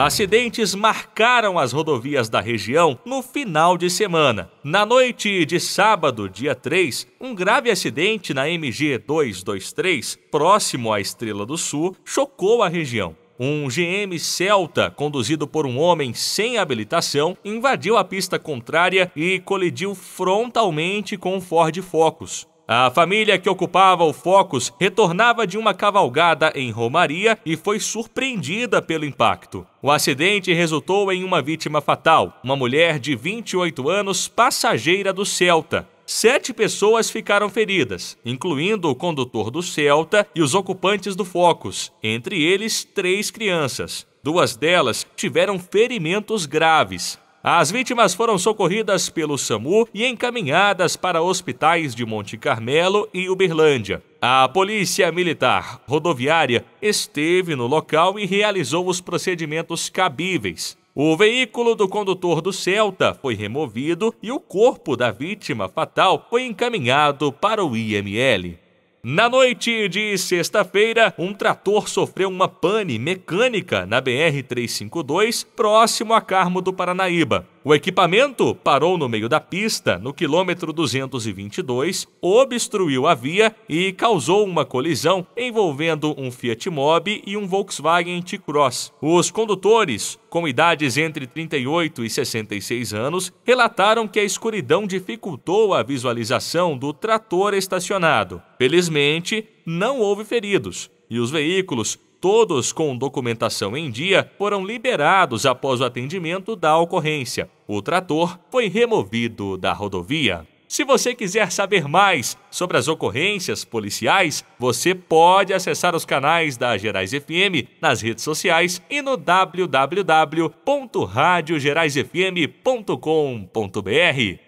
Acidentes marcaram as rodovias da região no final de semana. Na noite de sábado, dia 3, um grave acidente na MG 223, próximo à Estrela do Sul, chocou a região. Um GM Celta, conduzido por um homem sem habilitação, invadiu a pista contrária e colidiu frontalmente com um Ford Focus. A família que ocupava o Focus retornava de uma cavalgada em Romaria e foi surpreendida pelo impacto. O acidente resultou em uma vítima fatal, uma mulher de 28 anos, passageira do Celta. Sete pessoas ficaram feridas, incluindo o condutor do Celta e os ocupantes do Focus, entre eles três crianças. Duas delas tiveram ferimentos graves. As vítimas foram socorridas pelo SAMU e encaminhadas para hospitais de Monte Carmelo e Uberlândia. A Polícia Militar Rodoviária esteve no local e realizou os procedimentos cabíveis. O veículo do condutor do Celta foi removido e o corpo da vítima fatal foi encaminhado para o IML. Na noite de sexta-feira, um trator sofreu uma pane mecânica na BR-352, próximo a Carmo do Paranaíba. O equipamento parou no meio da pista, no quilômetro 222, obstruiu a via e causou uma colisão envolvendo um Fiat Mobi e um Volkswagen T-Cross. Os condutores, com idades entre 38 e 66 anos, relataram que a escuridão dificultou a visualização do trator estacionado. Felizmente, não houve feridos e os veículos todos com documentação em dia foram liberados após o atendimento da ocorrência. O trator foi removido da rodovia. Se você quiser saber mais sobre as ocorrências policiais, você pode acessar os canais da Gerais FM nas redes sociais e no www.radiogeraisfm.com.br.